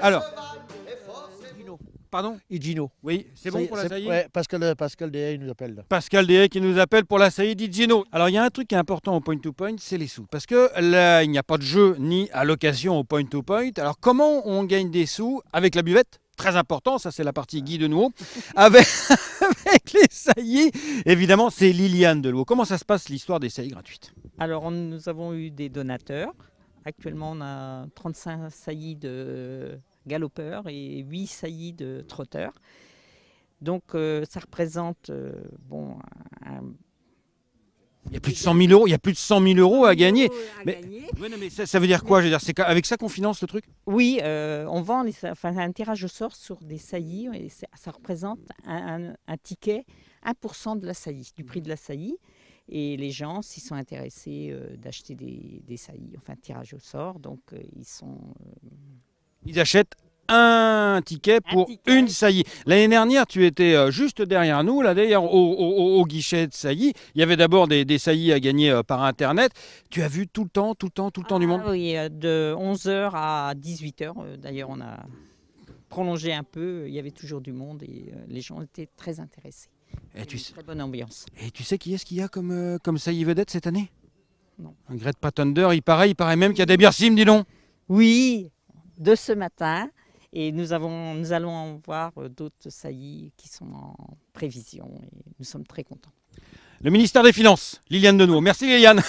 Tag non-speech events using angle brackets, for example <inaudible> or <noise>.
Alors. Pardon Igino. Oui, c'est bon pour la saillie ouais, Pascal, Pascal nous appelle. Pascal qui nous appelle pour la saillie d'Igino. Alors il y a un truc qui est important au point-to-point, c'est les sous. Parce que là, il n'y a pas de jeu ni allocation au point-to-point. Alors comment on gagne des sous avec la buvette très important, ça c'est la partie Guy de Nouveau, <laughs> avec, les saillies. Évidemment, c'est Liliane de Comment ça se passe l'histoire des saillies gratuites Alors, nous avons eu des donateurs Actuellement, on a 35 saillies de galopeurs et 8 saillies de trotteurs. Donc euh, ça représente euh, bon, il y a plus de 100 000 euros, il y a plus de 100 000 euros à gagner. mais, ça, veut dire quoi c'est avec ça qu'on finance le truc Oui, euh, on vend enfin, un tirage au sort sur des saillies ça, représente un, un ticket 1% de la saillie, du prix de la saillie. Et les gens, s'y sont intéressés euh, d'acheter des, des, saillies, enfin tirage au sort, donc euh, ils sont. Euh, ils achètent un ticket pour une saillie. L'année dernière, tu étais juste derrière nous, là d'ailleurs, au, guichet de saillie. Il y avait d'abord des, saillies à gagner par Internet. Tu as vu tout le temps, tout le temps, tout le temps du ah monde Oui, de 11h à 18h. D'ailleurs, on a prolongé un peu. Il y avait toujours du monde et les gens étaient très intéressés. Et tu sais... Très bonne ambiance. Et tu sais qui est-ce qu'il y a comme, euh, comme saillie vedette cette année Non. Un Grete Thunder, il paraît, il paraît même qu'il y a des Bersim, dis donc Oui, de ce matin. Et nous, avons, nous allons en voir euh, d'autres saillies qui sont en prévision. Et nous sommes très contents. Le ministère des Finances, Liliane Denot. Merci Liliane.